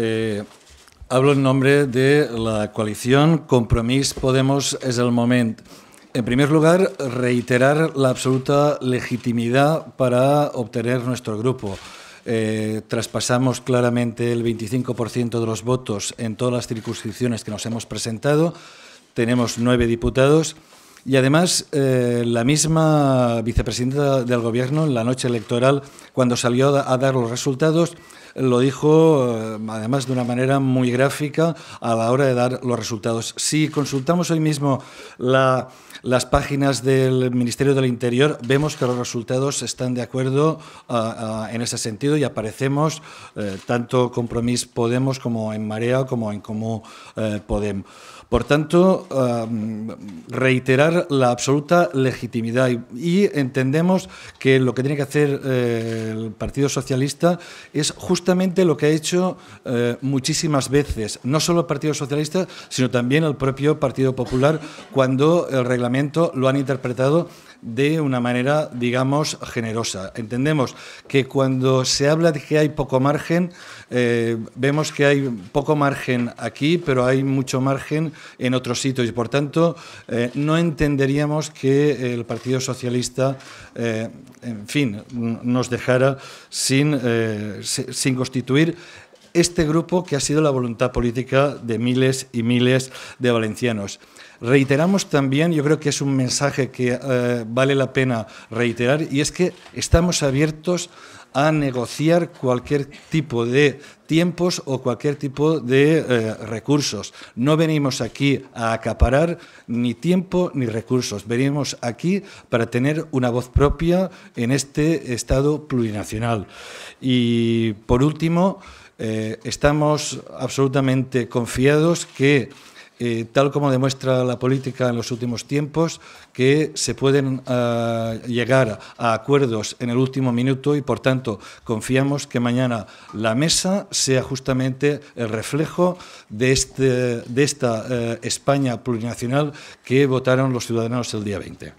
Eh, hablo en nombre de la coalición Compromís Podemos es el momento. En primer lugar, reiterar la absoluta legitimidad para obtener nuestro grupo. Eh, traspasamos claramente el 25% de los votos en todas las circunscripciones que nos hemos presentado. Tenemos nueve diputados. Y además, eh, la misma vicepresidenta del Gobierno, en la noche electoral, cuando salió a dar los resultados, lo dijo eh, además de una manera muy gráfica a la hora de dar los resultados. Si consultamos hoy mismo las páginas del Ministerio del Interior, vemos que los resultados están de acuerdo eh, eh, en ese sentido y aparecemos tanto tanto Compromís Podemos como en Marea como en Comú Podem. Por tanto, reiterar la absoluta legitimidad y, entendemos que lo que tiene que hacer el Partido Socialista es justificar justamente lo que ha hecho eh, muchísimas veces, no solo el Partido Socialista, sino también el propio Partido Popular, cuando el reglamento lo han interpretado de una manera, digamos, generosa. Entendemos que cuando se habla de que hay poco margen, eh, vemos que hay poco margen aquí, pero hay mucho margen en otros sitios y, por tanto, eh, no entenderíamos que el Partido Socialista, eh, en fin, nos dejara sin, sin constituir este grupo que ha sido la voluntad política de miles y miles de valencianos. Reiteramos también, yo creo que es un mensaje que eh, vale la pena reiterar, y es que estamos abiertos a negociar cualquier tipo de tiempos o cualquier tipo de eh, recursos. No venimos aquí a acaparar ni tiempo ni recursos. Venimos aquí para tener una voz propia en este Estado plurinacional. Y por último, eh, estamos absolutamente confiados que, eh, tal como demuestra la política en los últimos tiempos, que se pueden ah, llegar a acuerdos en el último minuto y, por tanto, confiamos que mañana la mesa sea justamente el reflejo de, este, de esta eh, España plurinacional que votaron los ciudadanos el día 20.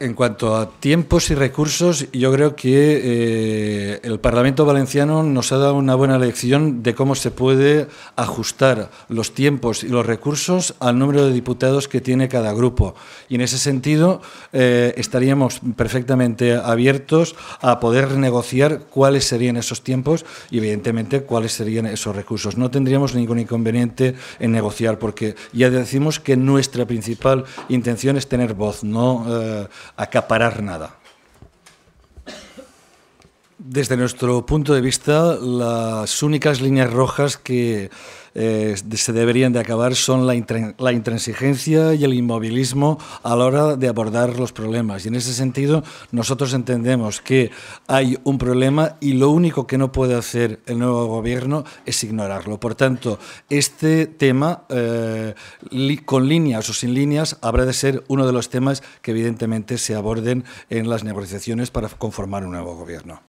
En cuanto a tiempos y recursos, yo creo que eh, el Parlamento valenciano nos ha dado una buena lección de cómo se puede ajustar los tiempos y los recursos al número de diputados que tiene cada grupo. Y en ese sentido eh, estaríamos perfectamente abiertos a poder negociar cuáles serían esos tiempos y evidentemente cuáles serían esos recursos. No tendríamos ningún inconveniente en negociar porque ya decimos que nuestra principal intención es tener voz, no... Eh, acaparar nada. Desde nuestro punto de vista, las únicas líneas rojas que eh, se deberían de acabar son la, intransigencia y el inmovilismo a la hora de abordar los problemas. Y en ese sentido, nosotros entendemos que hay un problema y lo único que no puede hacer el nuevo gobierno es ignorarlo. Por tanto, este tema, eh, con líneas o sin líneas, habrá de ser uno de los temas que evidentemente se aborden en las negociaciones para conformar un nuevo gobierno.